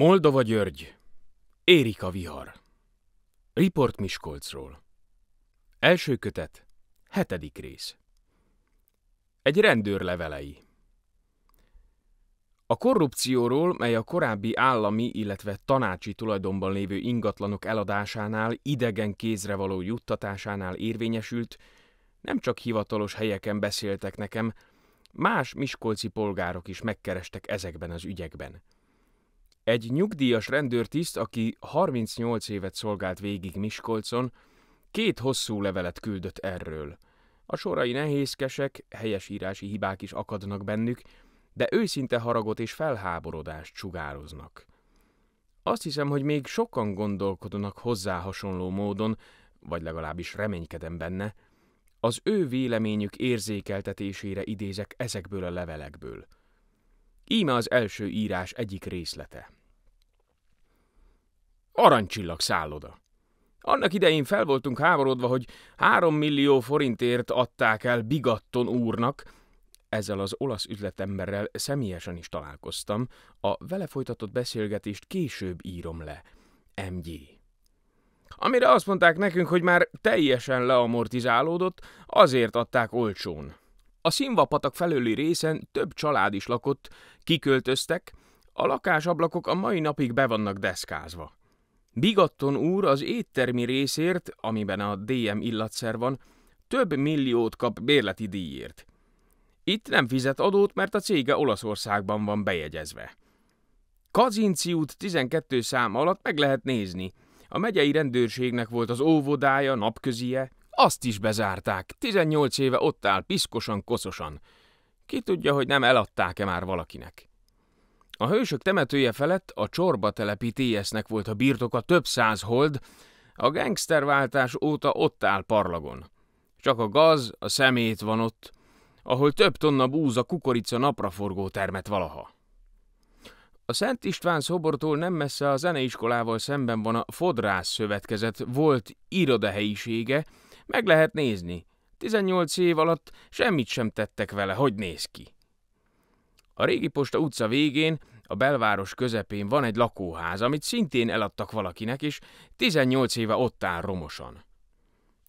Moldova György, Érik a vihar. Riport Miskolcról. Első kötet, hetedik rész. Egy rendőr levelei. A korrupcióról, mely a korábbi állami, illetve tanácsi tulajdonban lévő ingatlanok eladásánál, idegen kézre való juttatásánál érvényesült, nem csak hivatalos helyeken beszéltek nekem, más miskolci polgárok is megkerestek ezekben az ügyekben – egy nyugdíjas rendőrtiszt, aki 38 évet szolgált végig Miskolcon, két hosszú levelet küldött erről. A sorai nehézkesek, helyesírási hibák is akadnak bennük, de őszinte haragot és felháborodást sugároznak. Azt hiszem, hogy még sokan gondolkodnak hozzá hasonló módon, vagy legalábbis reménykedem benne, az ő véleményük érzékeltetésére idézek ezekből a levelekből. Íme az első írás egyik részlete. Arancsillag szálloda. Annak idején fel voltunk háborodva, hogy három millió forintért adták el Bigatton úrnak, ezzel az olasz üzletemberrel személyesen is találkoztam, a vele folytatott beszélgetést később írom le. MG. Amire azt mondták nekünk, hogy már teljesen leamortizálódott, azért adták olcsón. A színvapatak felőli részen több család is lakott, kiköltöztek, a lakásablakok a mai napig be vannak deszkázva. Bigatton úr az éttermi részért, amiben a DM illatszer van, több milliót kap bérleti díjért. Itt nem fizet adót, mert a cége Olaszországban van bejegyezve. Kazinci út 12 szám alatt meg lehet nézni. A megyei rendőrségnek volt az óvodája, napközie. Azt is bezárták. 18 éve ott áll, piszkosan, koszosan. Ki tudja, hogy nem eladták-e már valakinek. A hősök temetője felett a csorba telepi TS-nek volt a birtoka több száz hold, a gangsterváltás óta ott áll parlagon. Csak a gaz, a szemét van ott, ahol több tonna búza kukorica napraforgó termet valaha. A Szent István szobortól nem messze a zeneiskolával szemben van a Fodrász Szövetkezet volt irodahelyisége, meg lehet nézni. 18 év alatt semmit sem tettek vele, hogy néz ki. A régi posta utca végén, a belváros közepén van egy lakóház, amit szintén eladtak valakinek, és 18 éve ott áll romosan.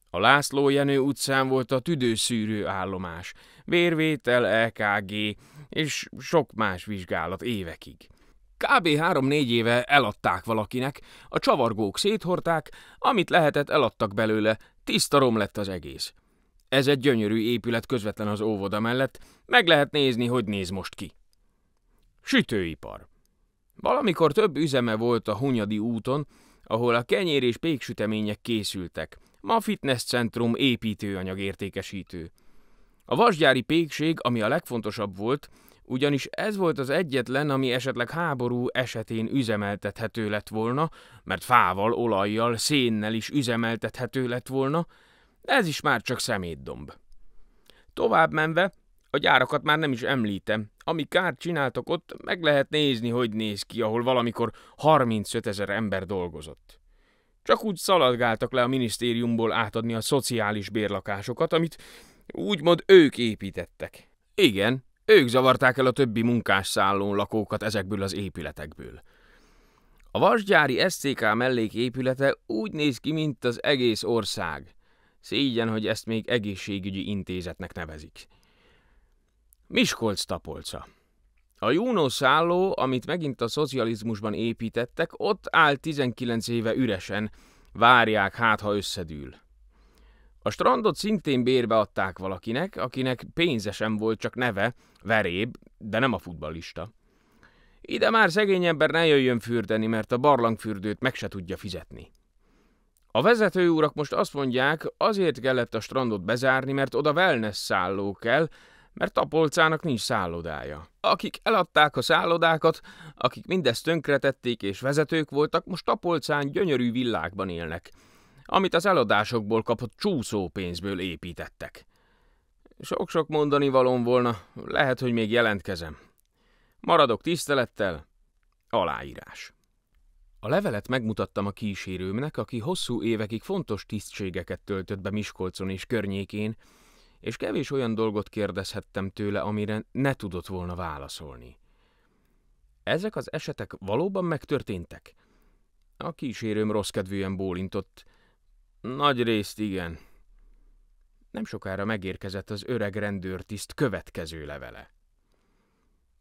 A László Jenő utcán volt a tüdőszűrő állomás, vérvétel, EKG és sok más vizsgálat évekig. Kb. három-négy éve eladták valakinek, a csavargók széthorták, amit lehetett eladtak belőle, tiszta rom lett az egész. Ez egy gyönyörű épület közvetlen az óvoda mellett, meg lehet nézni, hogy néz most ki. Sütőipar. Valamikor több üzeme volt a Hunyadi úton, ahol a kenyér és péksütemények készültek, ma fitnesscentrum építőanyag értékesítő. A vasgyári pékség, ami a legfontosabb volt, ugyanis ez volt az egyetlen, ami esetleg háború esetén üzemeltethető lett volna, mert fával, olajjal, szénnel is üzemeltethető lett volna, ez is már csak szemétdomb. Tovább menve, a gyárakat már nem is említem, ami kárt csináltok ott, meg lehet nézni, hogy néz ki, ahol valamikor 35 ezer ember dolgozott. Csak úgy szaladgáltak le a minisztériumból átadni a szociális bérlakásokat, amit úgymond ők építettek. Igen, ők zavarták el a többi munkásszállón lakókat ezekből az épületekből. A vasgyári SCK melléképülete úgy néz ki, mint az egész ország. Szégyen, hogy ezt még egészségügyi intézetnek nevezik. Miskolc tapolca. A Juno szálló, amit megint a szocializmusban építettek, ott áll 19 éve üresen, várják hát, ha összedül. A strandot szintén bérbe adták valakinek, akinek pénze sem volt, csak neve, veréb, de nem a futbalista. Ide már szegény ember ne jöjjön fürdeni, mert a barlangfürdőt meg se tudja fizetni. A vezető urak most azt mondják, azért kellett a strandot bezárni, mert oda wellness szálló kell, mert Tapolcának nincs szállodája. Akik eladták a szállodákat, akik mindezt tönkretették és vezetők voltak, most Tapolcán gyönyörű villákban élnek, amit az eladásokból kapott csúszópénzből építettek. Sok-sok mondani valom volna, lehet, hogy még jelentkezem. Maradok tisztelettel, aláírás. A levelet megmutattam a kísérőmnek, aki hosszú évekig fontos tisztségeket töltött be Miskolcon és környékén, és kevés olyan dolgot kérdezhettem tőle, amire ne tudott volna válaszolni. Ezek az esetek valóban megtörténtek? A kísérőm rossz kedvűen bólintott. Nagy részt igen. Nem sokára megérkezett az öreg rendőrtiszt következő levele.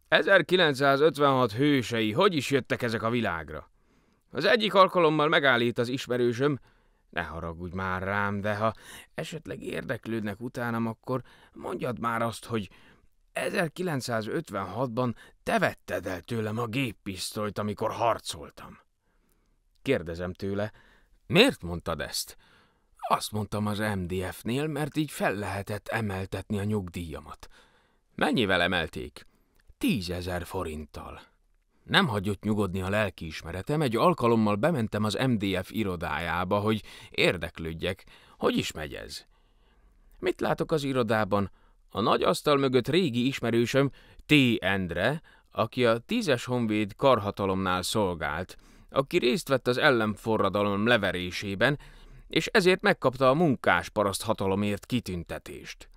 1956 hősei, hogy is jöttek ezek a világra? Az egyik alkalommal megállít az ismerősöm, ne haragudj már rám, de ha esetleg érdeklődnek utánam, akkor mondjad már azt, hogy 1956-ban te vetted el tőlem a géppisztolyt, amikor harcoltam. Kérdezem tőle, miért mondtad ezt? Azt mondtam az MDF-nél, mert így fel lehetett emeltetni a nyugdíjamat. Mennyivel emelték? Tízezer forinttal. Nem hagyott nyugodni a ismeretem, egy alkalommal bementem az MDF irodájába, hogy érdeklődjek, hogy is megy ez. Mit látok az irodában? A nagy asztal mögött régi ismerősöm T. Endre, aki a tízes honvéd karhatalomnál szolgált, aki részt vett az ellenforradalom leverésében, és ezért megkapta a munkás paraszt hatalomért kitüntetést.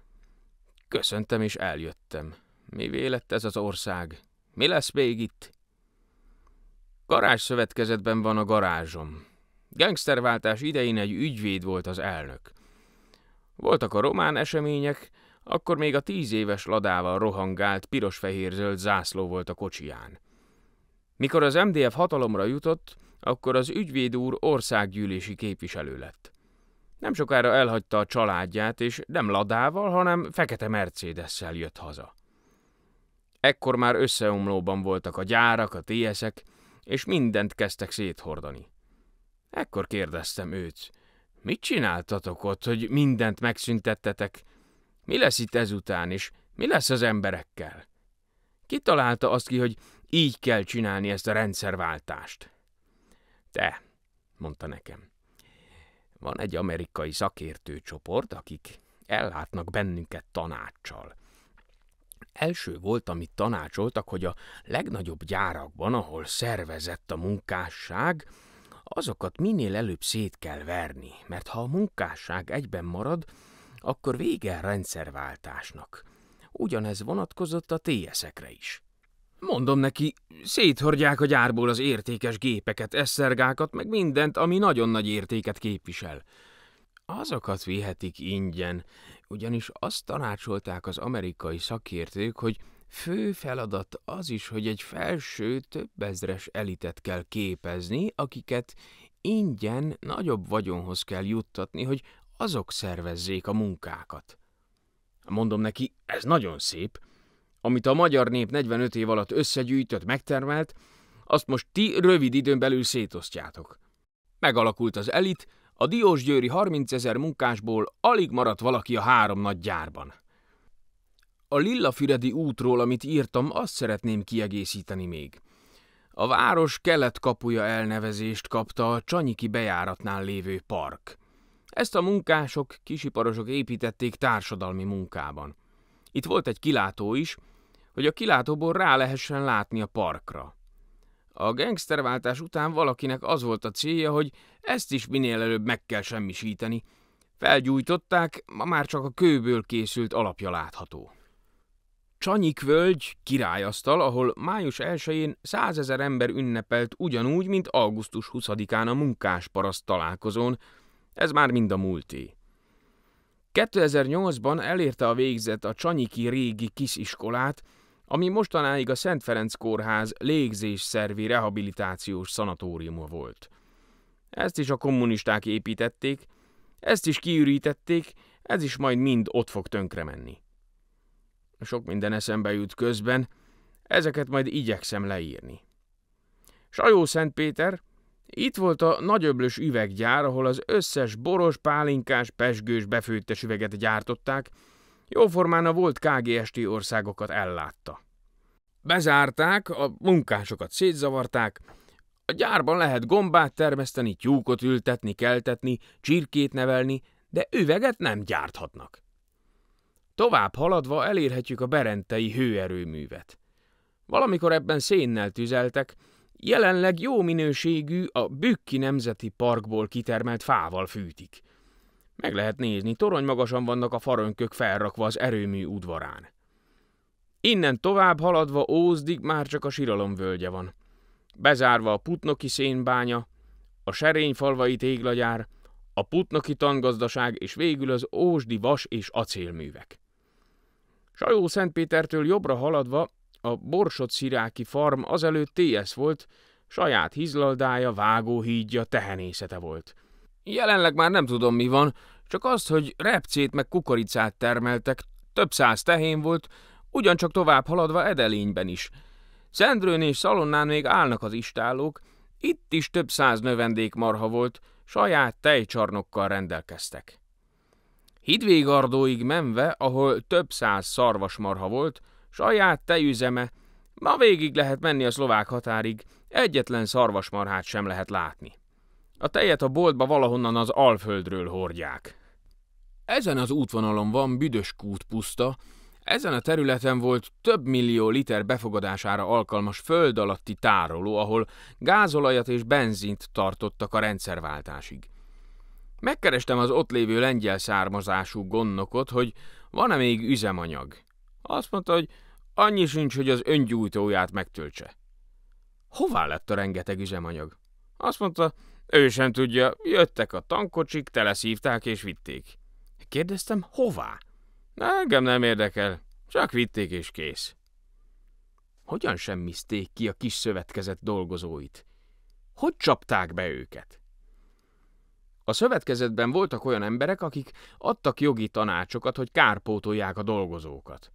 Köszöntem és eljöttem. Mi lett ez az ország? Mi lesz még itt? Garázs szövetkezetben van a garázsom. Gangsterváltás idején egy ügyvéd volt az elnök. Voltak a román események, akkor még a tíz éves ladával rohangált piros-fehér-zöld zászló volt a kocsiján. Mikor az MDF hatalomra jutott, akkor az ügyvéd úr országgyűlési képviselő lett. Nem sokára elhagyta a családját, és nem ladával, hanem fekete mercedes jött haza. Ekkor már összeomlóban voltak a gyárak, a ts és mindent kezdtek széthordani. Ekkor kérdeztem őt, mit csináltatok ott, hogy mindent megszüntettetek? Mi lesz itt ezután, és mi lesz az emberekkel? Kitalálta azt ki, hogy így kell csinálni ezt a rendszerváltást. Te, mondta nekem, van egy amerikai szakértőcsoport, akik ellátnak bennünket tanáccsal. Első volt, amit tanácsoltak, hogy a legnagyobb gyárakban, ahol szervezett a munkásság, azokat minél előbb szét kell verni, mert ha a munkásság egyben marad, akkor vége a rendszerváltásnak. Ugyanez vonatkozott a TS-ekre is. Mondom neki, széthordják a gyárból az értékes gépeket, eszergákat meg mindent, ami nagyon nagy értéket képvisel. Azokat vihetik ingyen, ugyanis azt tanácsolták az amerikai szakértők, hogy fő feladat az is, hogy egy felső több ezres elitet kell képezni, akiket ingyen nagyobb vagyonhoz kell juttatni, hogy azok szervezzék a munkákat. Mondom neki, ez nagyon szép. Amit a magyar nép 45 év alatt összegyűjtött, megtermelt, azt most ti rövid időn belül szétosztjátok. Megalakult az elit, a diósgyőri 30 ezer munkásból alig maradt valaki a három nagy gyárban. A Lillafüredi útról, amit írtam, azt szeretném kiegészíteni még. A város kelet kapuja elnevezést kapta a Csanyiki bejáratnál lévő park. Ezt a munkások, kisiparosok építették társadalmi munkában. Itt volt egy kilátó is, hogy a kilátóból rá lehessen látni a parkra. A gengszterváltás után valakinek az volt a célja, hogy ezt is minél előbb meg kell semmisíteni. Felgyújtották, ma már csak a kőből készült alapja látható. Csanyik völgy királyasztal, ahol május 1-én százezer ember ünnepelt ugyanúgy, mint augusztus 20-án a munkásparaszt találkozón. Ez már mind a múlté. 2008-ban elérte a végzet a Csanyiki régi kisiskolát, ami mostanáig a Szent Ferenc Kórház légzésszervi rehabilitációs szanatóriuma volt. Ezt is a kommunisták építették, ezt is kiürítették, ez is majd mind ott fog tönkre menni. Sok minden eszembe jut közben, ezeket majd igyekszem leírni. Sajó Szent Péter, itt volt a nagyöblös üveggyár, ahol az összes boros, pálinkás, pesgős, befőttes üveget gyártották, jóformán a volt KGST országokat ellátta. Bezárták, a munkásokat szétzavarták, a gyárban lehet gombát termeszteni, tyúkot ültetni, keltetni, csirkét nevelni, de üveget nem gyárthatnak. Tovább haladva elérhetjük a berentei hőerőművet. Valamikor ebben szénnel tüzeltek, jelenleg jó minőségű, a Bükki Nemzeti Parkból kitermelt fával fűtik – meg lehet nézni, torony magasan vannak a farönkök felrakva az erőmű udvarán. Innen tovább haladva Ózdig már csak a síralom völgye van. Bezárva a putnoki szénbánya, a serényfalvai téglagyár, a putnoki tangazdaság és végül az ózdi vas és acélművek. Sajó Szentpétertől jobbra haladva a borsot sziráki farm azelőtt TS volt, saját hizlaldája, vágóhídja, tehenészete volt – Jelenleg már nem tudom, mi van, csak azt, hogy repcét meg kukoricát termeltek, több száz tehén volt, ugyancsak tovább haladva Edelényben is. Szendrőn és Szalonnán még állnak az istálók, itt is több száz növendék marha volt, saját tejcsarnokkal rendelkeztek. Hidvégardóig menve, ahol több száz szarvasmarha volt, saját tejüzeme, ma végig lehet menni a szlovák határig, egyetlen szarvasmarhát sem lehet látni. A tejet a boltba valahonnan az Alföldről hordják. Ezen az útvonalon van Büdöskút puszta, ezen a területen volt több millió liter befogadására alkalmas föld alatti tároló, ahol gázolajat és benzint tartottak a rendszerváltásig. Megkerestem az ott lévő lengyel származású gonnokot, hogy van-e még üzemanyag. Azt mondta, hogy annyi sincs, hogy az öngyújtóját megtöltse. Hová lett a rengeteg üzemanyag? Azt mondta, ő sem tudja, jöttek a tankocsik, teleszívták és vitték. Kérdeztem, hová? Engem nem érdekel, csak vitték és kész. Hogyan semmizték ki a kis szövetkezet dolgozóit? Hogy csapták be őket? A szövetkezetben voltak olyan emberek, akik adtak jogi tanácsokat, hogy kárpótolják a dolgozókat.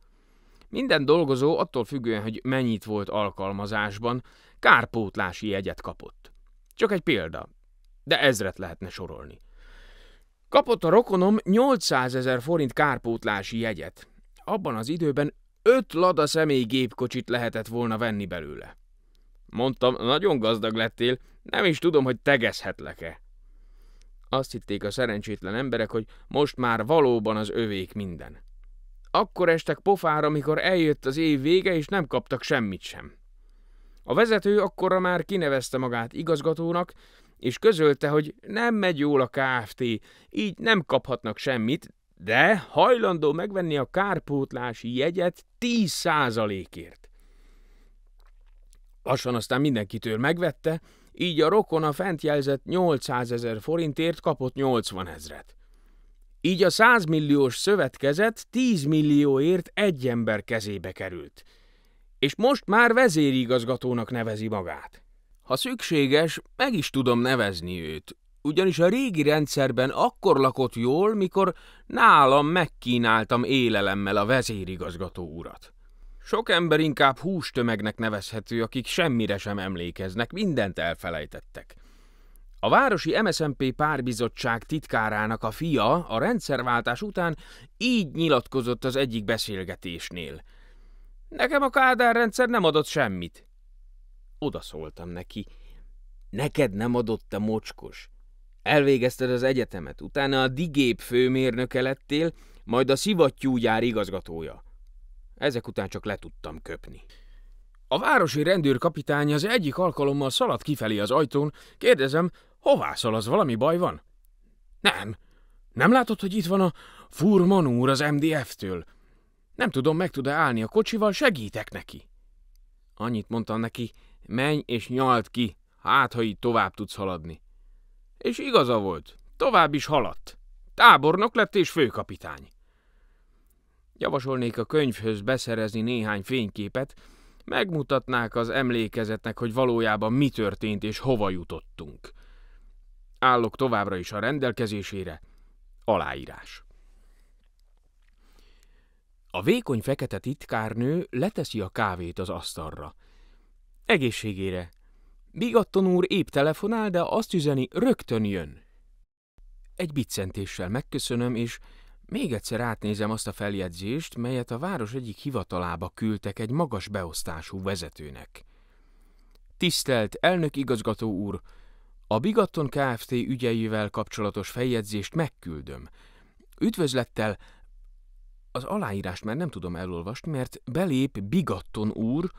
Minden dolgozó attól függően, hogy mennyit volt alkalmazásban, kárpótlási jegyet kapott. Csak egy példa de ezret lehetne sorolni. Kapott a rokonom 800 ezer forint kárpótlási jegyet. Abban az időben öt lada személygépkocsit lehetett volna venni belőle. Mondtam, nagyon gazdag lettél, nem is tudom, hogy tegezhetlek-e. Azt hitték a szerencsétlen emberek, hogy most már valóban az övék minden. Akkor estek pofára, amikor eljött az év vége, és nem kaptak semmit sem. A vezető akkorra már kinevezte magát igazgatónak, és közölte, hogy nem megy jól a KFT, így nem kaphatnak semmit, de hajlandó megvenni a kárpótlási jegyet 10%-ért. Lassan aztán mindenkitől megvette, így a rokon a fent jelzett 800 ezer forintért kapott 80 ezret. Így a 100 milliós szövetkezet 10 millióért egy ember kezébe került. És most már vezérigazgatónak nevezi magát. Ha szükséges, meg is tudom nevezni őt, ugyanis a régi rendszerben akkor lakott jól, mikor nálam megkínáltam élelemmel a vezérigazgató urat. Sok ember inkább hústömegnek nevezhető, akik semmire sem emlékeznek, mindent elfelejtettek. A Városi MSMP Párbizottság titkárának a fia a rendszerváltás után így nyilatkozott az egyik beszélgetésnél. Nekem a Kádár rendszer nem adott semmit odaszóltam neki. Neked nem adott a mocskos. Elvégezted az egyetemet, utána a digép főmérnöke lettél, majd a szivattyúgyár igazgatója. Ezek után csak le tudtam köpni. A városi rendőrkapitány az egyik alkalommal szaladt kifelé az ajtón, kérdezem, hová szaladsz, valami baj van? Nem. Nem látod, hogy itt van a Furman úr az MDF-től? Nem tudom, meg tud-e állni a kocsival, segítek neki. Annyit mondtam neki, Menj és nyalt ki, hát ha így tovább tudsz haladni. És igaza volt, tovább is haladt. Tábornok lett és főkapitány. Javasolnék a könyvhöz beszerezni néhány fényképet, megmutatnák az emlékezetnek, hogy valójában mi történt és hova jutottunk. Állok továbbra is a rendelkezésére. Aláírás. A vékony fekete titkárnő leteszi a kávét az asztalra. Egészségére. Bigatton úr épp telefonál, de azt üzeni, rögtön jön. Egy biccentéssel megköszönöm, és még egyszer átnézem azt a feljegyzést, melyet a város egyik hivatalába küldtek egy magas beosztású vezetőnek. Tisztelt elnök igazgató úr, a Bigatton Kft. ügyeivel kapcsolatos feljegyzést megküldöm. Üdvözlettel az aláírást már nem tudom elolvasni, mert belép Bigatton úr,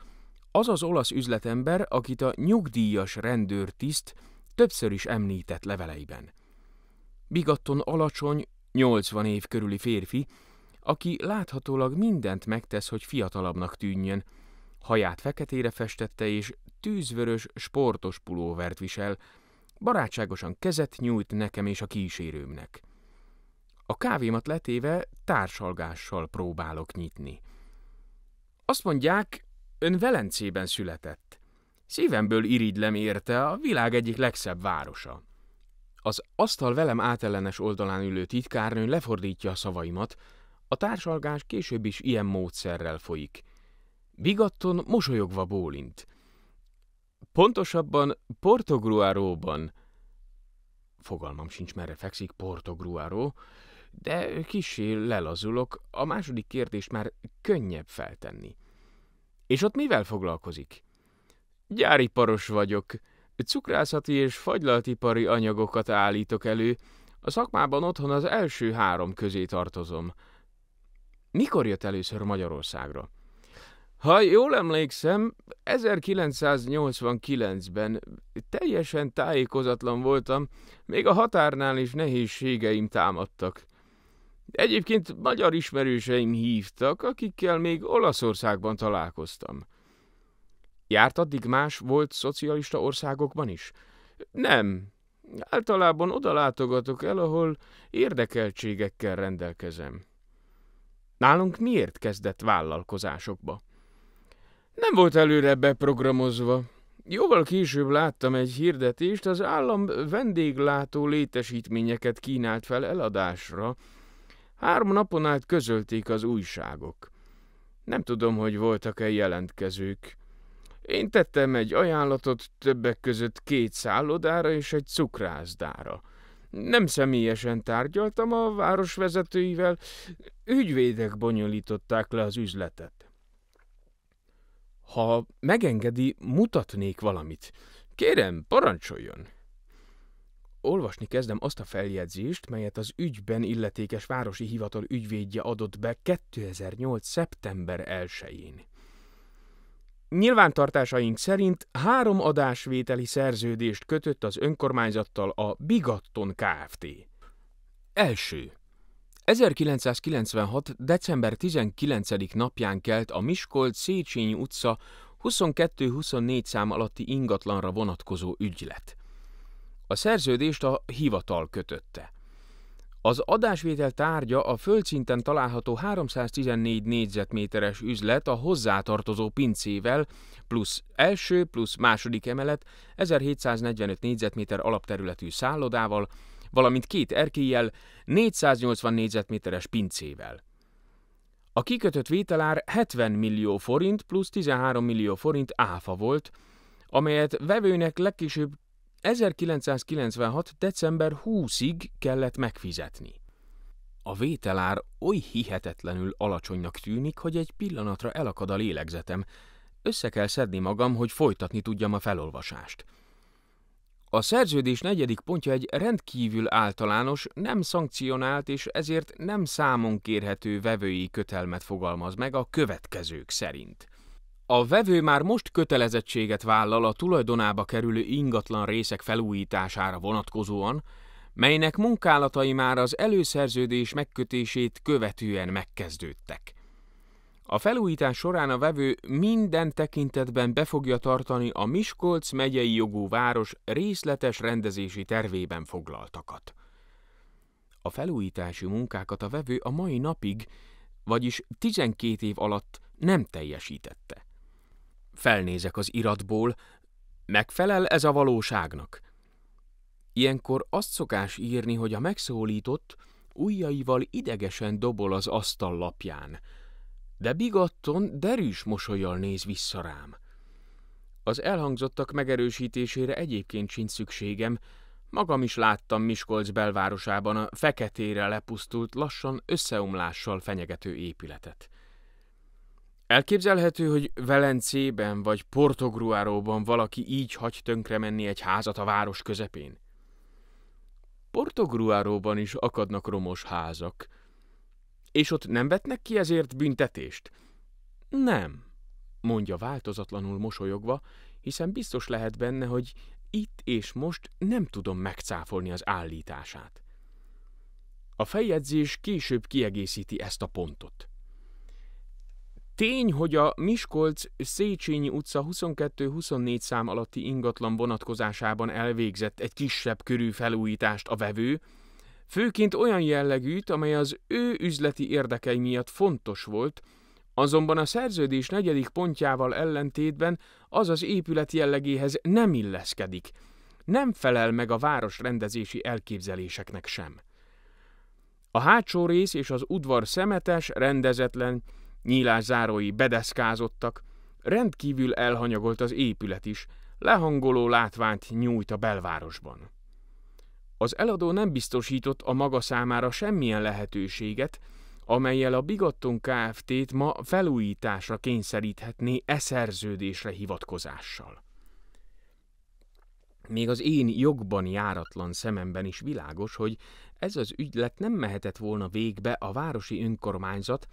az az olasz üzletember, akit a nyugdíjas rendőrtiszt többször is említett leveleiben. Bigatton alacsony, 80 év körüli férfi, aki láthatólag mindent megtesz, hogy fiatalabbnak tűnjön. Haját feketére festette és tűzvörös, sportos pulóvert visel, barátságosan kezet nyújt nekem és a kísérőmnek. A kávémat letéve társalgással próbálok nyitni. Azt mondják, Ön Velencében született. Szívemből irigylem érte a világ egyik legszebb városa. Az asztal velem átellenes oldalán ülő titkárnő lefordítja a szavaimat, a társalgás később is ilyen módszerrel folyik. Bigatton mosolyogva bólint. Pontosabban Portogruáróban, fogalmam sincs merre fekszik Portogruáró, de kicsi lelazulok, a második kérdést már könnyebb feltenni. És ott mivel foglalkozik? Gyáriparos vagyok. Cukrászati és fagylaltipari anyagokat állítok elő. A szakmában otthon az első három közé tartozom. Mikor jött először Magyarországra? Ha jól emlékszem, 1989-ben teljesen tájékozatlan voltam, még a határnál is nehézségeim támadtak. Egyébként magyar ismerőseim hívtak, akikkel még Olaszországban találkoztam. Járt addig más volt szocialista országokban is? Nem. Általában oda látogatok el, ahol érdekeltségekkel rendelkezem. Nálunk miért kezdett vállalkozásokba? Nem volt előre beprogramozva. Jóval később láttam egy hirdetést, az állam vendéglátó létesítményeket kínált fel eladásra, Három napon át közölték az újságok. Nem tudom, hogy voltak-e jelentkezők. Én tettem egy ajánlatot többek között két szállodára és egy cukrászdára. Nem személyesen tárgyaltam a városvezetőivel. ügyvédek bonyolították le az üzletet. Ha megengedi, mutatnék valamit. Kérem, parancsoljon! Olvasni kezdem azt a feljegyzést, melyet az ügyben illetékes városi hivatal ügyvédje adott be 2008. szeptember 1-én. Nyilvántartásaink szerint három adásvételi szerződést kötött az önkormányzattal a Bigatton Kft. Első. 1996. december 19. napján kelt a Miskolc-Széchenyi utca 22-24 szám alatti ingatlanra vonatkozó ügylet. A szerződést a hivatal kötötte. Az adásvétel tárgya a földszinten található 314 négyzetméteres üzlet a hozzátartozó pincével, plusz első, plusz második emelet, 1745 négyzetméter alapterületű szállodával, valamint két erkélyel 480 négyzetméteres pincével. A kikötött vételár 70 millió forint plusz 13 millió forint áfa volt, amelyet vevőnek legkésőbb 1996. december 20-ig kellett megfizetni. A vételár oly hihetetlenül alacsonynak tűnik, hogy egy pillanatra elakad a lélegzetem. Össze kell szedni magam, hogy folytatni tudjam a felolvasást. A szerződés negyedik pontja egy rendkívül általános, nem szankcionált és ezért nem számon kérhető vevői kötelmet fogalmaz meg a következők szerint – a vevő már most kötelezettséget vállal a tulajdonába kerülő ingatlan részek felújítására vonatkozóan, melynek munkálatai már az előszerződés megkötését követően megkezdődtek. A felújítás során a vevő minden tekintetben be fogja tartani a Miskolc megyei jogú város részletes rendezési tervében foglaltakat. A felújítási munkákat a vevő a mai napig, vagyis 12 év alatt nem teljesítette. Felnézek az iratból, megfelel ez a valóságnak? Ilyenkor azt szokás írni, hogy a megszólított ujjaival idegesen dobol az asztal lapján, de bigatton, derűs mosolyjal néz vissza rám. Az elhangzottak megerősítésére egyébként sincs szükségem, magam is láttam Miskolc belvárosában a feketére lepusztult, lassan összeomlással fenyegető épületet. Elképzelhető, hogy Velencében vagy Portogruáróban valaki így hagy tönkre menni egy házat a város közepén. Portogruáróban is akadnak romos házak. És ott nem vetnek ki ezért büntetést? Nem, mondja változatlanul mosolyogva, hiszen biztos lehet benne, hogy itt és most nem tudom megcáfolni az állítását. A feljegyzés később kiegészíti ezt a pontot. Tény, hogy a Miskolc-Széchenyi utca 22-24 szám alatti ingatlan vonatkozásában elvégzett egy kisebb körű felújítást a vevő, főként olyan jellegűt, amely az ő üzleti érdekei miatt fontos volt, azonban a szerződés negyedik pontjával ellentétben az az épület jellegéhez nem illeszkedik, nem felel meg a város rendezési elképzeléseknek sem. A hátsó rész és az udvar szemetes, rendezetlen, Nyílászárói bedeszkázottak, rendkívül elhanyagolt az épület is, lehangoló látványt nyújt a belvárosban. Az eladó nem biztosított a maga számára semmilyen lehetőséget, amelyel a Bigatton Kft-t ma felújításra kényszeríthetné e szerződésre hivatkozással. Még az én jogban járatlan szememben is világos, hogy ez az ügylet nem mehetett volna végbe a városi önkormányzat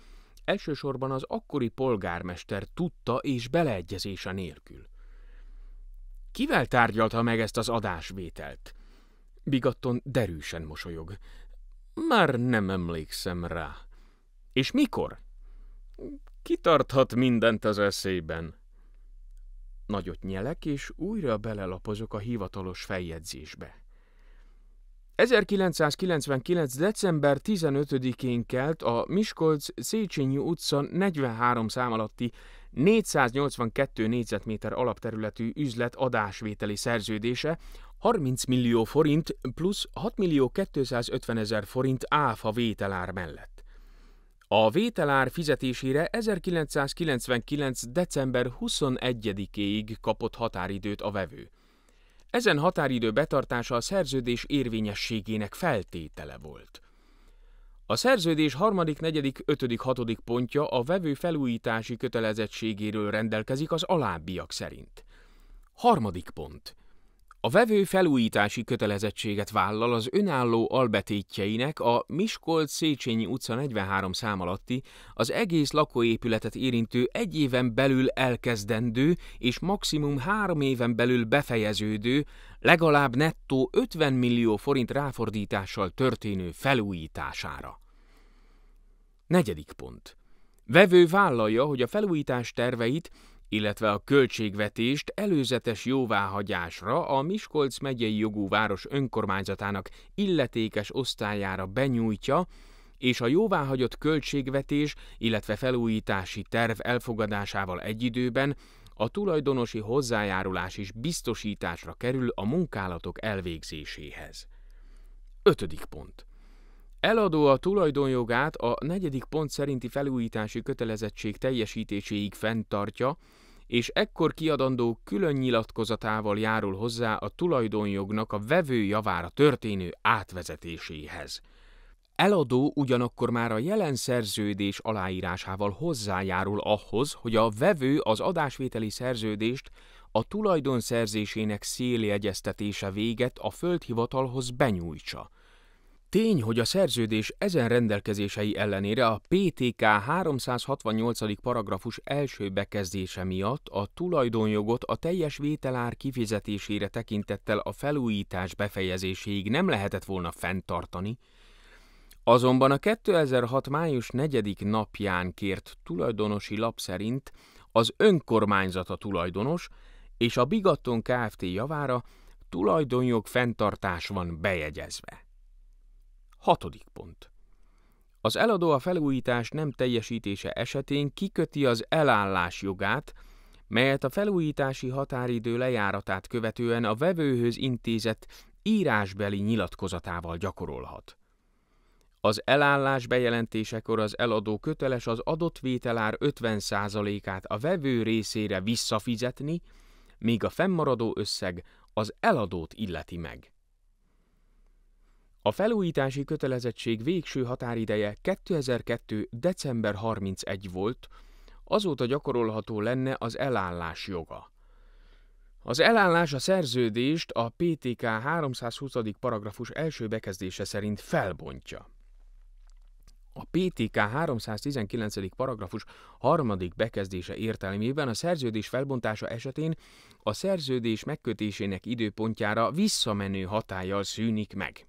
elsősorban az akkori polgármester tudta és beleegyezése nélkül. Kivel tárgyalta meg ezt az adásvételt? Bigatton derűsen mosolyog. Már nem emlékszem rá. És mikor? Kitarthat mindent az eszében. Nagyot nyelek, és újra belelapozok a hivatalos feljegyzésbe. 1999. december 15-én kelt a Miskolc Széchenyi utca 43 szám alatti 482 négyzetméter alapterületű üzlet adásvételi szerződése 30 millió forint plusz 6 millió 250 ezer forint áfa vételár mellett. A vételár fizetésére 1999. december 21-éig kapott határidőt a vevő. Ezen határidő betartása a szerződés érvényességének feltétele volt. A szerződés harmadik, negyedik, ötödik, hatodik pontja a vevő felújítási kötelezettségéről rendelkezik az alábbiak szerint. Harmadik pont – a vevő felújítási kötelezettséget vállal az önálló albetétjeinek a Miskolc-Széchenyi utca 43 szám alatti az egész lakóépületet érintő egy éven belül elkezdendő és maximum három éven belül befejeződő, legalább nettó 50 millió forint ráfordítással történő felújítására. Negyedik pont. Vevő vállalja, hogy a felújítás terveit illetve a költségvetést előzetes jóváhagyásra a Miskolc megyei jogú város önkormányzatának illetékes osztályára benyújtja, és a jóváhagyott költségvetés, illetve felújítási terv elfogadásával egy időben a tulajdonosi hozzájárulás is biztosításra kerül a munkálatok elvégzéséhez. Ötödik pont. Eladó a tulajdonjogát a negyedik pont szerinti felújítási kötelezettség teljesítéséig fenntartja, és ekkor kiadandó külön nyilatkozatával járul hozzá a tulajdonjognak a vevő javára történő átvezetéséhez. Eladó ugyanakkor már a jelen szerződés aláírásával hozzájárul ahhoz, hogy a vevő az adásvételi szerződést a tulajdonszerzésének széljegyeztetése véget a földhivatalhoz benyújtsa – Tény, hogy a szerződés ezen rendelkezései ellenére a PTK 368. paragrafus első bekezdése miatt a tulajdonjogot a teljes vételár kifizetésére tekintettel a felújítás befejezéséig nem lehetett volna fenntartani, azonban a 2006. május 4. napján kért tulajdonosi lap szerint az önkormányzata tulajdonos, és a Bigatton Kft. javára tulajdonjog fenntartás van bejegyezve. Hatodik pont. Az eladó a felújítás nem teljesítése esetén kiköti az elállás jogát, melyet a felújítási határidő lejáratát követően a vevőhöz intézett írásbeli nyilatkozatával gyakorolhat. Az elállás bejelentésekor az eladó köteles az adott vételár 50%-át a vevő részére visszafizetni, míg a fennmaradó összeg az eladót illeti meg. A felújítási kötelezettség végső határideje 2002. december 31 volt, azóta gyakorolható lenne az elállás joga. Az elállás a szerződést a PTK 320. paragrafus első bekezdése szerint felbontja. A PTK 319. paragrafus harmadik bekezdése értelmében a szerződés felbontása esetén a szerződés megkötésének időpontjára visszamenő hatállyal szűnik meg.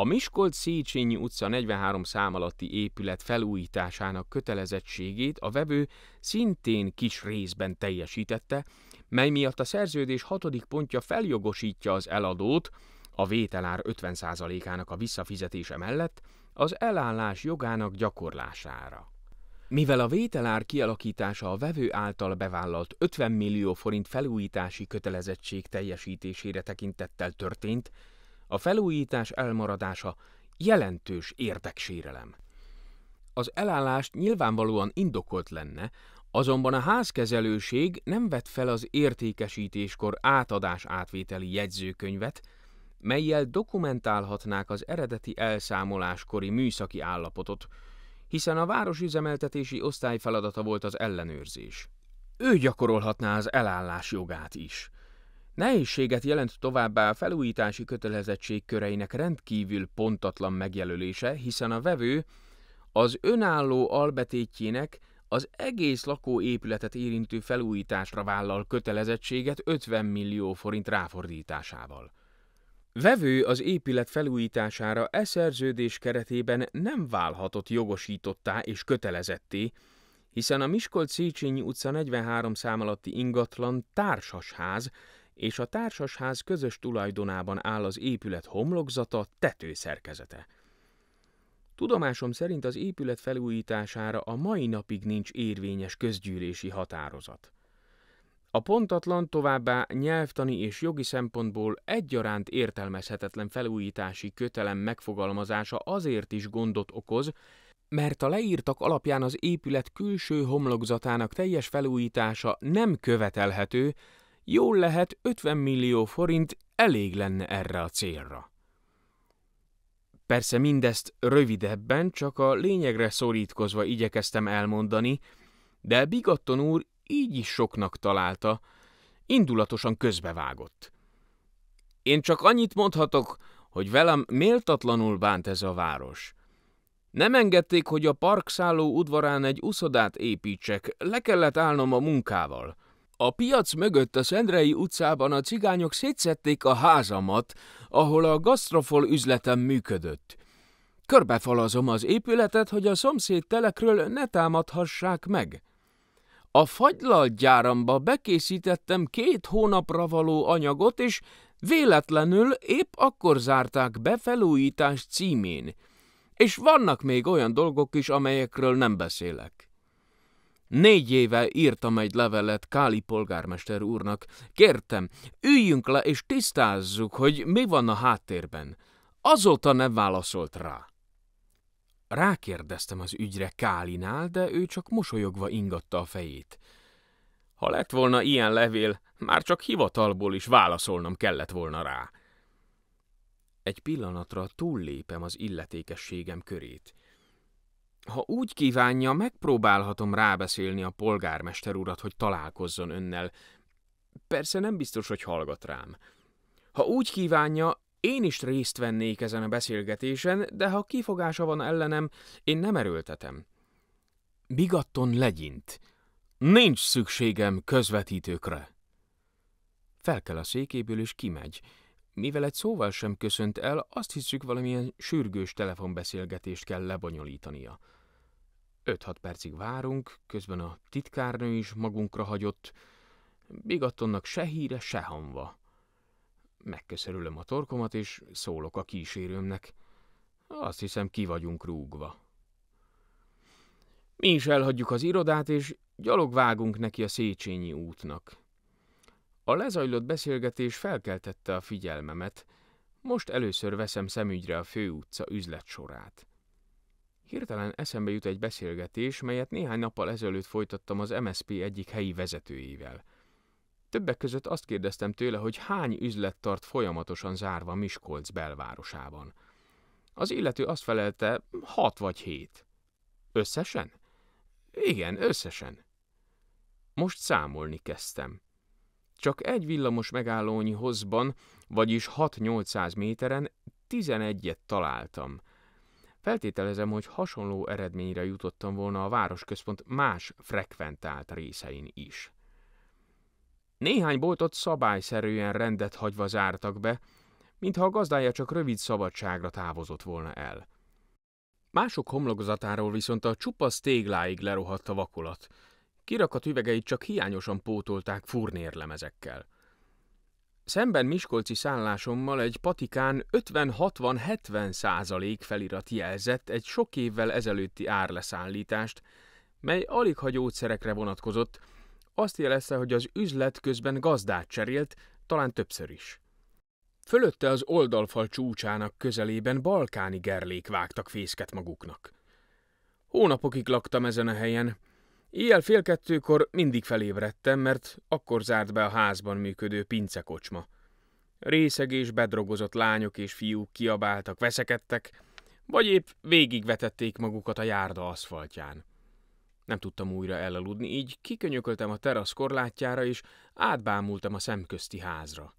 A Miskolc-Széchenyi utca 43 szám alatti épület felújításának kötelezettségét a vevő szintén kis részben teljesítette, mely miatt a szerződés hatodik pontja feljogosítja az eladót, a vételár 50%-ának a visszafizetése mellett az elállás jogának gyakorlására. Mivel a vételár kialakítása a vevő által bevállalt 50 millió forint felújítási kötelezettség teljesítésére tekintettel történt, a felújítás elmaradása jelentős érdeksérelem. Az elállást nyilvánvalóan indokolt lenne, azonban a házkezelőség nem vett fel az értékesítéskor átadás átvételi jegyzőkönyvet, melyel dokumentálhatnák az eredeti elszámoláskori műszaki állapotot, hiszen a városüzemeltetési osztály feladata volt az ellenőrzés. Ő gyakorolhatná az elállás jogát is. Nehézséget jelent továbbá a felújítási kötelezettség köreinek rendkívül pontatlan megjelölése, hiszen a vevő az önálló albetétjének az egész lakóépületet érintő felújításra vállal kötelezettséget 50 millió forint ráfordításával. Vevő az épület felújítására e szerződés keretében nem válhatott jogosítottá és kötelezetté, hiszen a Miskolc-Széchenyi utca 43 szám alatti ingatlan társasház, és a társasház közös tulajdonában áll az épület homlokzata, tetőszerkezete. Tudomásom szerint az épület felújítására a mai napig nincs érvényes közgyűlési határozat. A pontatlan továbbá nyelvtani és jogi szempontból egyaránt értelmezhetetlen felújítási kötelem megfogalmazása azért is gondot okoz, mert a leírtak alapján az épület külső homlokzatának teljes felújítása nem követelhető, jól lehet 50 millió forint elég lenne erre a célra. Persze mindezt rövidebben, csak a lényegre szorítkozva igyekeztem elmondani, de Bigatton úr így is soknak találta, indulatosan közbevágott. Én csak annyit mondhatok, hogy velem méltatlanul bánt ez a város. Nem engedték, hogy a parkszálló udvarán egy uszodát építsek, le kellett állnom a munkával – a piac mögött a Szendrei utcában a cigányok szétszették a házamat, ahol a gasztrofol üzletem működött. Körbefalazom az épületet, hogy a szomszéd telekről ne támadhassák meg. A fagylalgyáramba bekészítettem két hónapra való anyagot, és véletlenül épp akkor zárták be felújítás címén. És vannak még olyan dolgok is, amelyekről nem beszélek. Négy éve írtam egy levelet Káli polgármester úrnak. Kértem, üljünk le és tisztázzuk, hogy mi van a háttérben. Azóta nem válaszolt rá. Rákérdeztem az ügyre Kálinál, de ő csak mosolyogva ingatta a fejét. Ha lett volna ilyen levél, már csak hivatalból is válaszolnom kellett volna rá. Egy pillanatra túllépem az illetékességem körét. Ha úgy kívánja, megpróbálhatom rábeszélni a polgármester urat, hogy találkozzon önnel. Persze nem biztos, hogy hallgat rám. Ha úgy kívánja, én is részt vennék ezen a beszélgetésen, de ha kifogása van ellenem, én nem erőltetem. Bigatton legyint. Nincs szükségem közvetítőkre. Fel kell a székéből, és kimegy. Mivel egy szóval sem köszönt el, azt hiszük valamilyen sürgős telefonbeszélgetést kell lebonyolítania. 5-6 percig várunk, közben a titkárnő is magunkra hagyott, Bigattonnak se híre, se hamva. Megköszörülöm a torkomat, és szólok a kísérőmnek. Azt hiszem, ki vagyunk rúgva. Mi is elhagyjuk az irodát, és gyalog vágunk neki a Széchenyi útnak. A lezajlott beszélgetés felkeltette a figyelmemet, most először veszem szemügyre a főutca sorát. Hirtelen eszembe jut egy beszélgetés, melyet néhány nappal ezelőtt folytattam az MSP egyik helyi vezetőjével. Többek között azt kérdeztem tőle, hogy hány üzlet tart folyamatosan zárva Miskolc belvárosában. Az illető azt felelte, hat vagy hét. Összesen? Igen, összesen. Most számolni kezdtem. Csak egy villamos megállónyi hozban, vagyis 6-800 méteren 11-et találtam. Feltételezem, hogy hasonló eredményre jutottam volna a városközpont más frekventált részein is. Néhány boltot szabályszerűen rendet hagyva zártak be, mintha a gazdája csak rövid szabadságra távozott volna el. Mások homlokzatáról viszont a csupasz tégláig lerohadt a vakulat – Kirakat üvegeit csak hiányosan pótolták furnérlemezekkel. Szemben Miskolci szállásommal egy patikán 50-60-70 százalék felirat jelzett egy sok évvel ezelőtti árleszállítást, mely alig ha gyógyszerekre vonatkozott, azt jelezte, hogy az üzlet közben gazdát cserélt, talán többször is. Fölötte az oldalfal csúcsának közelében balkáni gerlék vágtak fészket maguknak. Hónapokig laktam ezen a helyen, Éjjel fél kettőkor mindig felébredtem, mert akkor zárt be a házban működő pincekocsma. Részeg és bedrogozott lányok és fiúk kiabáltak, veszekedtek, vagy épp végigvetették magukat a járda aszfaltján. Nem tudtam újra elaludni, így kikönyököltem a terasz korlátjára, és átbámultam a szemközti házra.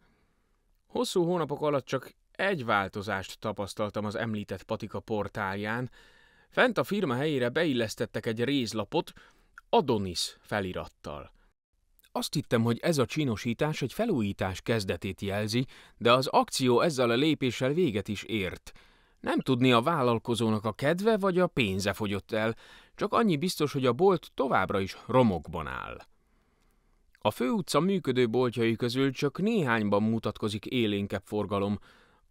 Hosszú hónapok alatt csak egy változást tapasztaltam az említett patika portálján. Fent a firma helyére beillesztettek egy rézlapot, Adonis felirattal. Azt hittem, hogy ez a csinosítás egy felújítás kezdetét jelzi, de az akció ezzel a lépéssel véget is ért. Nem tudni a vállalkozónak a kedve vagy a pénze fogyott el, csak annyi biztos, hogy a bolt továbbra is romokban áll. A főutca működő boltjai közül csak néhányban mutatkozik élénkebb forgalom,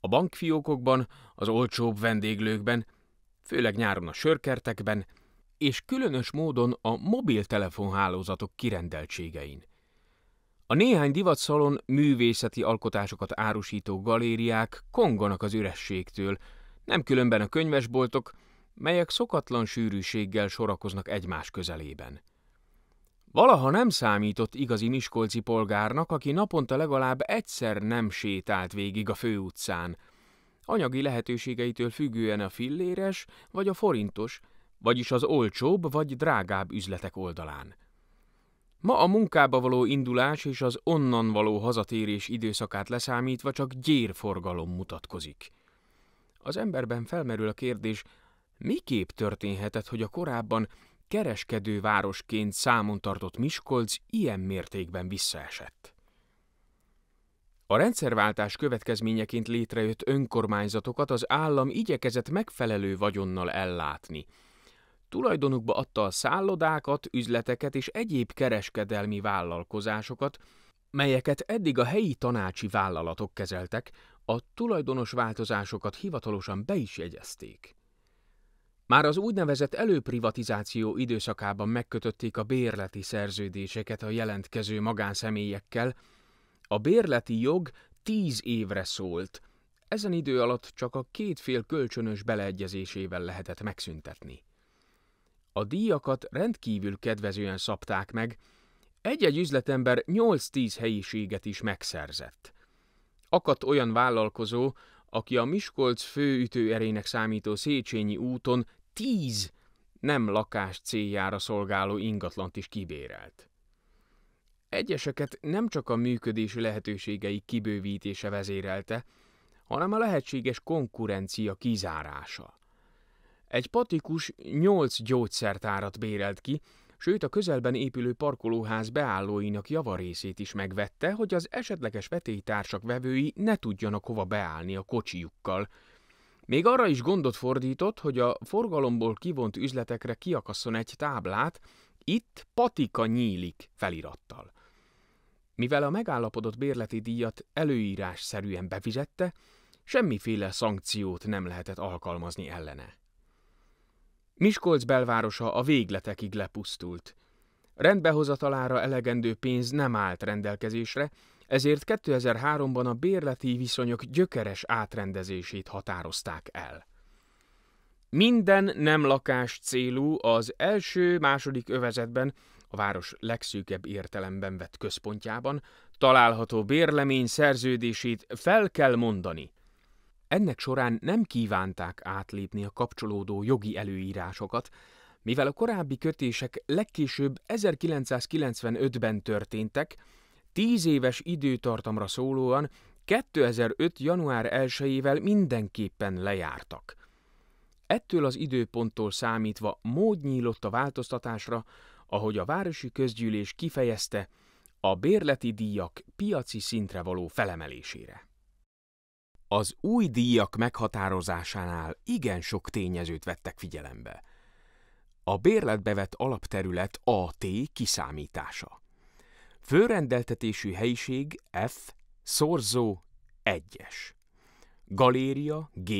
a bankfiókokban, az olcsóbb vendéglőkben, főleg nyáron a sörkertekben, és különös módon a mobiltelefonhálózatok kirendeltségein. A néhány divatszalon művészeti alkotásokat árusító galériák konganak az ürességtől, nem különben a könyvesboltok, melyek szokatlan sűrűséggel sorakoznak egymás közelében. Valaha nem számított igazi miskolci polgárnak, aki naponta legalább egyszer nem sétált végig a főutcán. Anyagi lehetőségeitől függően a filléres vagy a forintos, vagyis az olcsóbb vagy drágább üzletek oldalán. Ma a munkába való indulás és az onnan való hazatérés időszakát leszámítva csak gyérforgalom mutatkozik. Az emberben felmerül a kérdés, miképp történhetett, hogy a korábban kereskedő városként számon tartott Miskolc ilyen mértékben visszaesett. A rendszerváltás következményeként létrejött önkormányzatokat az állam igyekezett megfelelő vagyonnal ellátni – Tulajdonukba adta a szállodákat, üzleteket és egyéb kereskedelmi vállalkozásokat, melyeket eddig a helyi tanácsi vállalatok kezeltek, a tulajdonos változásokat hivatalosan be is jegyezték. Már az úgynevezett előprivatizáció időszakában megkötötték a bérleti szerződéseket a jelentkező magánszemélyekkel. A bérleti jog tíz évre szólt, ezen idő alatt csak a két fél kölcsönös beleegyezésével lehetett megszüntetni. A díjakat rendkívül kedvezően szabták meg, egy-egy üzletember 8-10 helyiséget is megszerzett. Akadt olyan vállalkozó, aki a Miskolc főütőerének számító Széchenyi úton 10 nem lakás céljára szolgáló ingatlant is kibérelt. Egyeseket nem csak a működési lehetőségei kibővítése vezérelte, hanem a lehetséges konkurencia kizárása. Egy patikus nyolc gyógyszertárat bérelt ki, sőt a közelben épülő parkolóház beállóinak javarészét is megvette, hogy az esetleges vetélytársak vevői ne tudjanak hova beállni a kocsijukkal. Még arra is gondot fordított, hogy a forgalomból kivont üzletekre kiakasszon egy táblát, itt patika nyílik felirattal. Mivel a megállapodott bérleti díjat előírásszerűen befizette, semmiféle szankciót nem lehetett alkalmazni ellene. Miskolc belvárosa a végletekig lepusztult. Rendbehozatalára elegendő pénz nem állt rendelkezésre, ezért 2003-ban a bérleti viszonyok gyökeres átrendezését határozták el. Minden nem lakás célú az első-második övezetben, a város legszűkebb értelemben vett központjában található bérlemény szerződését fel kell mondani. Ennek során nem kívánták átlépni a kapcsolódó jogi előírásokat, mivel a korábbi kötések legkésőbb 1995-ben történtek, tíz éves időtartamra szólóan 2005. január 1-ével mindenképpen lejártak. Ettől az időponttól számítva mód nyílott a változtatásra, ahogy a városi közgyűlés kifejezte, a bérleti díjak piaci szintre való felemelésére. Az új díjak meghatározásánál igen sok tényezőt vettek figyelembe. A bérletbe vett alapterület AT kiszámítása. Főrendeltetésű helyiség F, szorzó 1-es. Galéria G,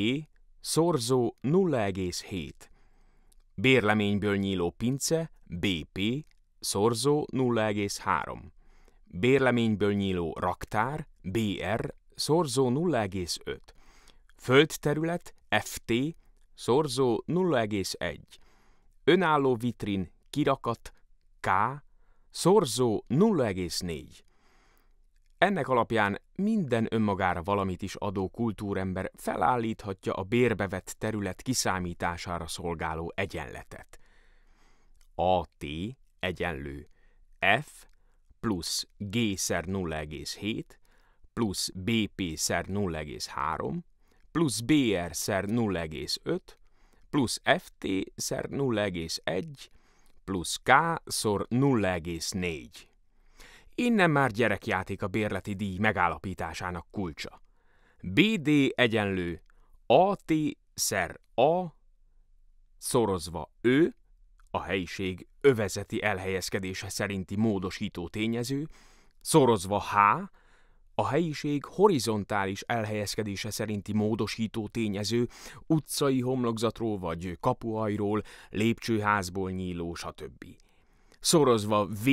szorzó 0,7. Bérleményből nyíló pince BP, szorzó 0,3. Bérleményből nyíló raktár BR szorzó 0,5. Földterület FT, szorzó 0,1. Önálló vitrin, kirakat K, szorzó 0,4. Ennek alapján minden önmagára valamit is adó kultúrember felállíthatja a bérbevett terület kiszámítására szolgáló egyenletet. AT egyenlő F plusz G szer plusz BP szer 0,3 plusz BR szer 0,5 plusz FT szer 0,1 plusz K szor 0,4. Innen már gyerekjáték a bérleti díj megállapításának kulcsa. BD egyenlő AT szer A szorozva ő, a helyiség övezeti elhelyezkedése szerinti módosító tényező, szorozva H a helyiség horizontális elhelyezkedése szerinti módosító tényező utcai homlokzatról vagy kapuajról, lépcsőházból nyíló, stb. Szorozva V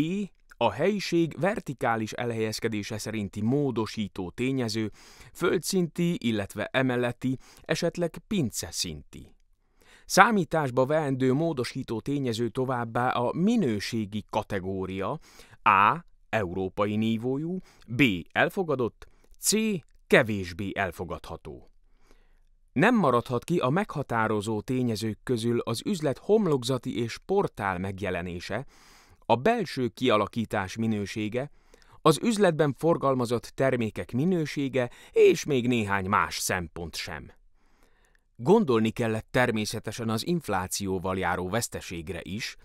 a helyiség vertikális elhelyezkedése szerinti módosító tényező, földszinti, illetve emeleti, esetleg pinceszinti. Számításba veendő módosító tényező továbbá a minőségi kategória, A európai nívójú, B. elfogadott, C. kevésbé elfogadható. Nem maradhat ki a meghatározó tényezők közül az üzlet homlokzati és portál megjelenése, a belső kialakítás minősége, az üzletben forgalmazott termékek minősége és még néhány más szempont sem. Gondolni kellett természetesen az inflációval járó veszteségre is,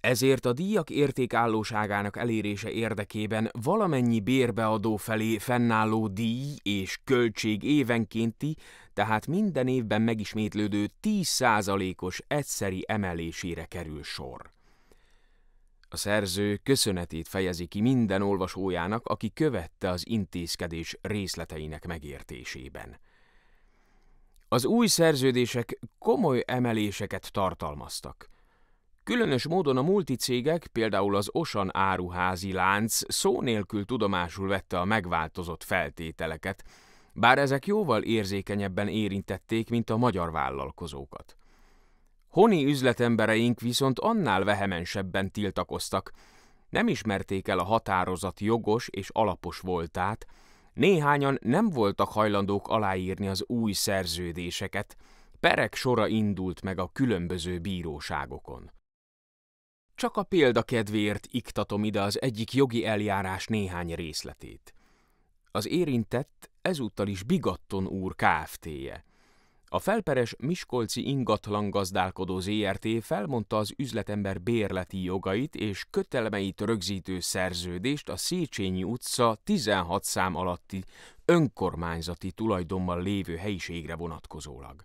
ezért a díjak értékállóságának elérése érdekében valamennyi bérbeadó felé fennálló díj és költség évenkénti, tehát minden évben megismétlődő 10%-os egyszeri emelésére kerül sor. A szerző köszönetét fejezi ki minden olvasójának, aki követte az intézkedés részleteinek megértésében. Az új szerződések komoly emeléseket tartalmaztak – Különös módon a multicégek, például az Osan áruházi lánc szó nélkül tudomásul vette a megváltozott feltételeket, bár ezek jóval érzékenyebben érintették, mint a magyar vállalkozókat. Honi üzletembereink viszont annál vehemensebben tiltakoztak, nem ismerték el a határozat jogos és alapos voltát, néhányan nem voltak hajlandók aláírni az új szerződéseket, perek sora indult meg a különböző bíróságokon. Csak a példakedvéért iktatom ide az egyik jogi eljárás néhány részletét. Az érintett ezúttal is Bigatton úr Kft-je. A felperes Miskolci ingatlan gazdálkodó ZRT felmondta az üzletember bérleti jogait és kötelmeit rögzítő szerződést a Széchenyi utca 16 szám alatti önkormányzati tulajdonban lévő helyiségre vonatkozólag.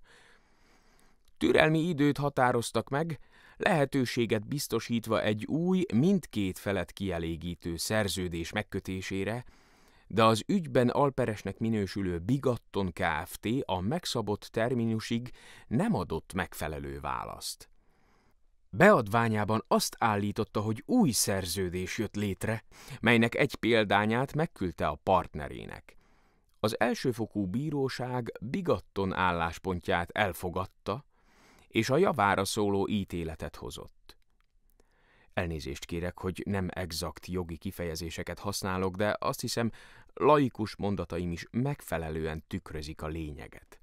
Türelmi időt határoztak meg, lehetőséget biztosítva egy új, mindkét felet kielégítő szerződés megkötésére, de az ügyben alperesnek minősülő Bigatton Kft. a megszabott terminusig nem adott megfelelő választ. Beadványában azt állította, hogy új szerződés jött létre, melynek egy példányát megküldte a partnerének. Az elsőfokú bíróság Bigatton álláspontját elfogadta, és a javára szóló ítéletet hozott. Elnézést kérek, hogy nem exakt jogi kifejezéseket használok, de azt hiszem, laikus mondataim is megfelelően tükrözik a lényeget.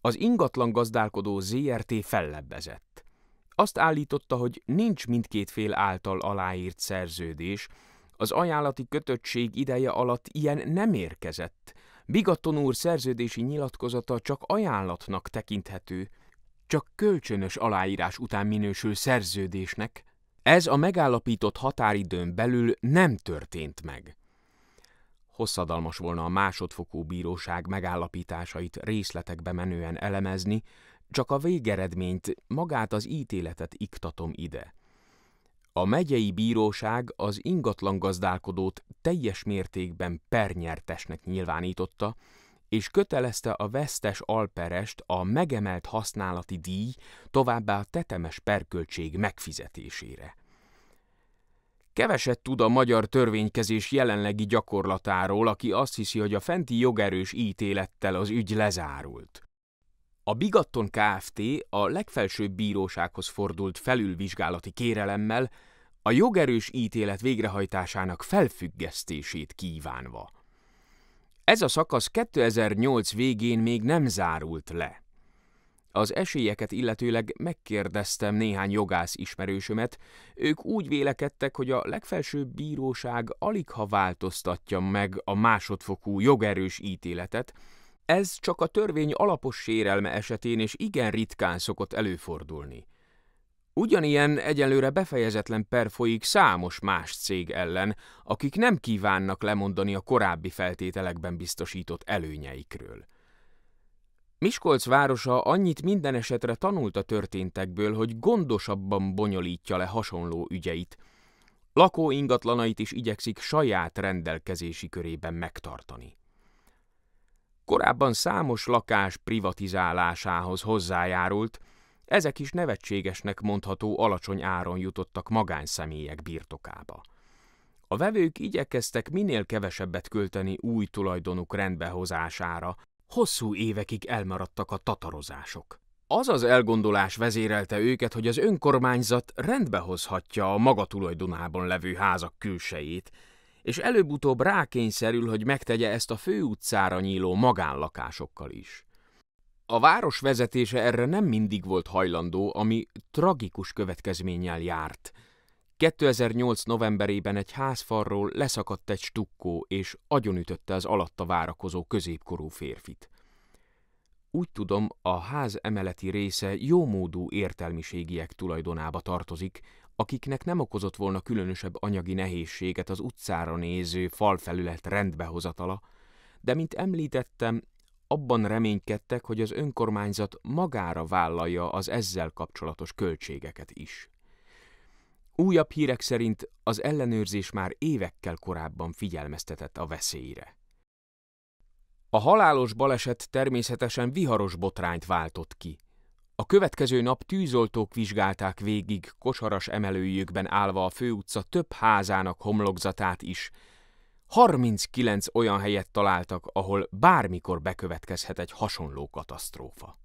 Az ingatlan gazdálkodó ZRT fellebbezett. Azt állította, hogy nincs mindkét fél által aláírt szerződés, az ajánlati kötöttség ideje alatt ilyen nem érkezett. Bigaton úr szerződési nyilatkozata csak ajánlatnak tekinthető, csak kölcsönös aláírás után minősül szerződésnek, ez a megállapított határidőn belül nem történt meg. Hosszadalmas volna a másodfokú bíróság megállapításait részletekbe menően elemezni, csak a végeredményt, magát az ítéletet iktatom ide. A megyei bíróság az ingatlan gazdálkodót teljes mértékben pernyertesnek nyilvánította, és kötelezte a vesztes alperest a megemelt használati díj, továbbá a tetemes perköltség megfizetésére. Keveset tud a magyar törvénykezés jelenlegi gyakorlatáról, aki azt hiszi, hogy a fenti jogerős ítélettel az ügy lezárult. A Bigatton Kft. a legfelsőbb bírósághoz fordult felülvizsgálati kérelemmel a jogerős ítélet végrehajtásának felfüggesztését kívánva. Ez a szakasz 2008 végén még nem zárult le. Az esélyeket illetőleg megkérdeztem néhány jogász ismerősömet, ők úgy vélekedtek, hogy a legfelsőbb bíróság alig ha változtatja meg a másodfokú jogerős ítéletet, ez csak a törvény alapos sérelme esetén és igen ritkán szokott előfordulni. Ugyanilyen egyelőre befejezetlen per folyik számos más cég ellen, akik nem kívánnak lemondani a korábbi feltételekben biztosított előnyeikről. Miskolc városa annyit minden esetre tanult a történtekből, hogy gondosabban bonyolítja le hasonló ügyeit. Lakó ingatlanait is igyekszik saját rendelkezési körében megtartani. Korábban számos lakás privatizálásához hozzájárult, ezek is nevetségesnek mondható alacsony áron jutottak magánszemélyek birtokába. A vevők igyekeztek minél kevesebbet költeni új tulajdonuk rendbehozására, hosszú évekig elmaradtak a tatarozások. Az az elgondolás vezérelte őket, hogy az önkormányzat rendbehozhatja a maga tulajdonában levő házak külsejét, és előbb-utóbb rákényszerül, hogy megtegye ezt a főutcára nyíló magánlakásokkal is. A város vezetése erre nem mindig volt hajlandó, ami tragikus következménnyel járt. 2008. novemberében egy házfalról leszakadt egy stukkó, és agyonütötte az alatta várakozó középkorú férfit. Úgy tudom, a ház emeleti része jómódú értelmiségiek tulajdonába tartozik, akiknek nem okozott volna különösebb anyagi nehézséget az utcára néző falfelület rendbehozatala, de mint említettem, abban reménykedtek, hogy az önkormányzat magára vállalja az ezzel kapcsolatos költségeket is. Újabb hírek szerint az ellenőrzés már évekkel korábban figyelmeztetett a veszélyre. A halálos baleset természetesen viharos botrányt váltott ki. A következő nap tűzoltók vizsgálták végig kosaras emelőjükben állva a főutca több házának homlokzatát is, 39 olyan helyet találtak, ahol bármikor bekövetkezhet egy hasonló katasztrófa.